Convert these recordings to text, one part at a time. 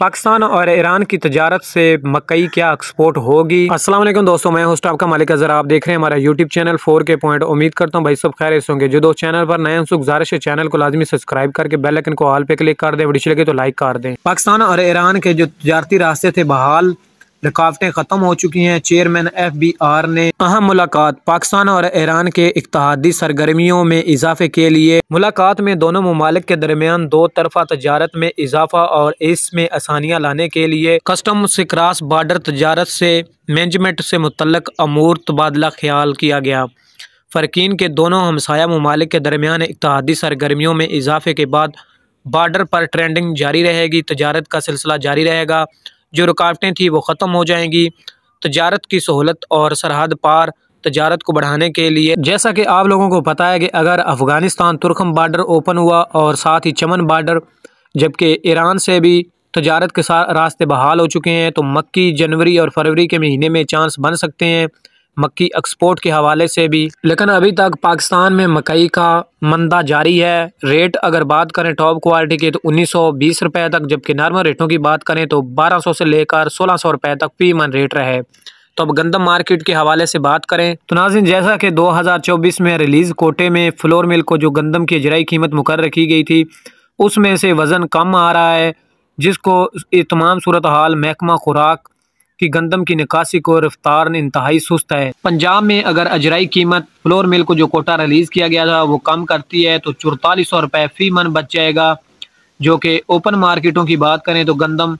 पाकिस्तान और ईरान की तजारत से मकई क्या एक्सपोर्ट होगी वालेकुम दोस्तों मैं स्टाफ का मालिक अजर आप देख रहे हैं हमारा YouTube channel four K point उम्मीद करता हूं भाई सब खैर होंगे जो दो चैनल पर नए सुख गुजारिश है चैनल को लाजमी सब्सक्राइब करके बेल आइकन को ऑल पे क्लिक कर दे वीडियो लगे तो लाइक कर दें पाकिस्तान और ईरान के जो तजारती रास्ते थे बहाल रुकावटें ख़त्म हो चुकी हैं चेयरमैन एफ बी आर ने अहम मुलाकात पाकिस्तान और ईरान के इतिहादी सरगर्मियों में इजाफे के लिए मुलाकात में दोनों ममालिक के दरमियान दो तरफा तजारत में इजाफा और इसमें आसानियाँ लाने के लिए कस्टम से क्रॉस बार्डर तजारत से मैनेजमेंट से मुतलक अमूर तबादला ख्याल किया गया फ़रकिन के दोनों हमसाया ममालिक के दरमियान इतिहादी सरगर्मियों में इजाफे के बाद बार्डर पर ट्रेंडिंग जारी रहेगी तजारत का सिलसिला जारी रहेगा जो रुकावटें थी वो ख़त्म हो जाएंगी तजारत की सहूलत और सरहद पार तजारत को बढ़ाने के लिए जैसा कि आप लोगों को पता है कि अगर अफ़गानिस्तान तुर्कम बार्डर ओपन हुआ और साथ ही चमन बार्डर जबकि ईरान से भी तजारत के साथ रास्ते बहाल हो चुके हैं तो मक्की जनवरी और फरवरी के महीने में चांस बन सकते हैं मक्की एक्सपोर्ट के हवाले से भी लेकिन अभी तक पाकिस्तान में मकई का मंदा जारी है रेट अगर बात करें टॉप क्वालिटी की तो उन्नीस सौ बीस रुपये तक जबकि नॉर्मल रेटों की बात करें तो बारह सौ से लेकर सोलह सौ रुपये तक पी मन रेट रहे तो अब गंदम मार्केट के हवाले से बात करें तो नाजिन जैसा कि 2024 में रिलीज़ कोटे में फ्लोर मिल को जो गंदम की जराई कीमत मुकर की गई थी उसमें से वज़न कम आ रहा है जिसको तमाम सूरत हाल महकमा खुराक की गंदम की निकासी को रफ्तार ने इंतहाई सुस्त है पंजाब में अगर अजराई कीमत फ्लोर मिल को जो कोटा रिलीज किया गया था वो कम करती है तो चौतालीस सौ रुपए फी मन बच जाएगा जो कि ओपन मार्केटों की बात करें तो गंदम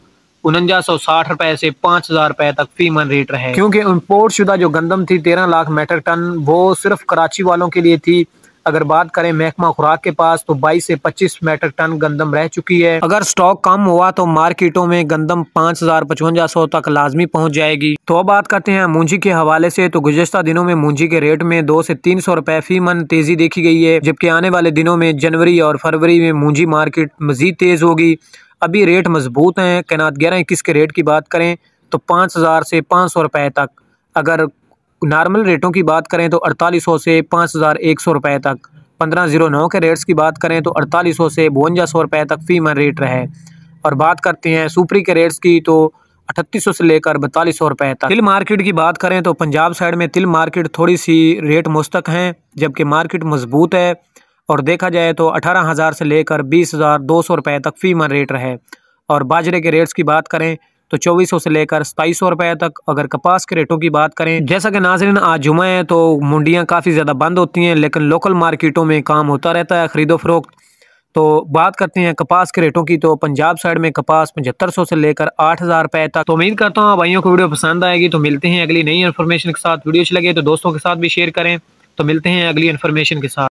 उनजा सौ साठ रुपए से पांच हजार रुपए तक फी मन रेट रहे क्योंकि इम्पोर्ट शुदा जो गंदम थी तेरह लाख मेट्रिक टन वो सिर्फ कराची वालों के लिए थी अगर बात करें महकमा खुराक के पास तो 22 से 25 मेट्रिक टन गंदम रह चुकी है अगर स्टॉक कम हुआ तो मार्केटों में गंदम पाँच हजार पचवंजा सौ तक लाजमी पहुंच जाएगी तो अब बात करते हैं मूंजी के हवाले से तो गुजशत दिनों में मूंजी के रेट में दो से तीन सौ रुपए फी मन तेजी देखी गई है जबकि आने वाले दिनों में जनवरी और फरवरी में मूंजी मार्केट मजीद तेज होगी अभी रेट मजबूत हैं कैनात ग्यारह इक्कीस के रेट की बात करें तो पाँच हज़ार से पाँच सौ रुपए तक अगर नॉर्मल रेटों की बात करें तो अड़तालीस सौ से पाँच हज़ार एक सौ तक पंद्रह जीरो नौ के रेट्स की बात करें तो अड़तालीस सौ से बवंजा सौ रुपये तक फीमर रेट रहे और बात करते हैं सुपरी के रेट्स की तो अठतीस सौ से लेकर बतालीस सौ रुपये तक तिल मार्केट की बात करें तो पंजाब साइड में तिल मार्केट थोड़ी सी रेट मुस्तक हैं जबकि मार्केट मजबूत है और देखा जाए तो अठारह हज़ार से लेकर बीस हज़ार दो सौ रुपये तक फीमर रेट रहे और बाजरे के रेट्स की बात करें तो चौबीस से लेकर सताईस रुपए तक अगर कपास के रेटों की बात करें जैसा कि नाजरीन आज जुमा है तो मुंडियाँ काफ़ी ज़्यादा बंद होती हैं लेकिन लोकल मार्केटों में काम होता रहता है ख़रीदो फरोख्त तो बात करते हैं कपास के रेटों की तो पंजाब साइड में कपास पचहत्तर सौ से लेकर आठ हज़ार रुपये तक तो उम्मीद करता हूँ भाइयों को वीडियो पसंद आएगी तो मिलते हैं अगली नई इन्फॉर्मेशन के साथ वीडियो अच्छी लगे तो दोस्तों के साथ भी शेयर करें तो मिलते हैं अगली इन्फॉर्मेशन के साथ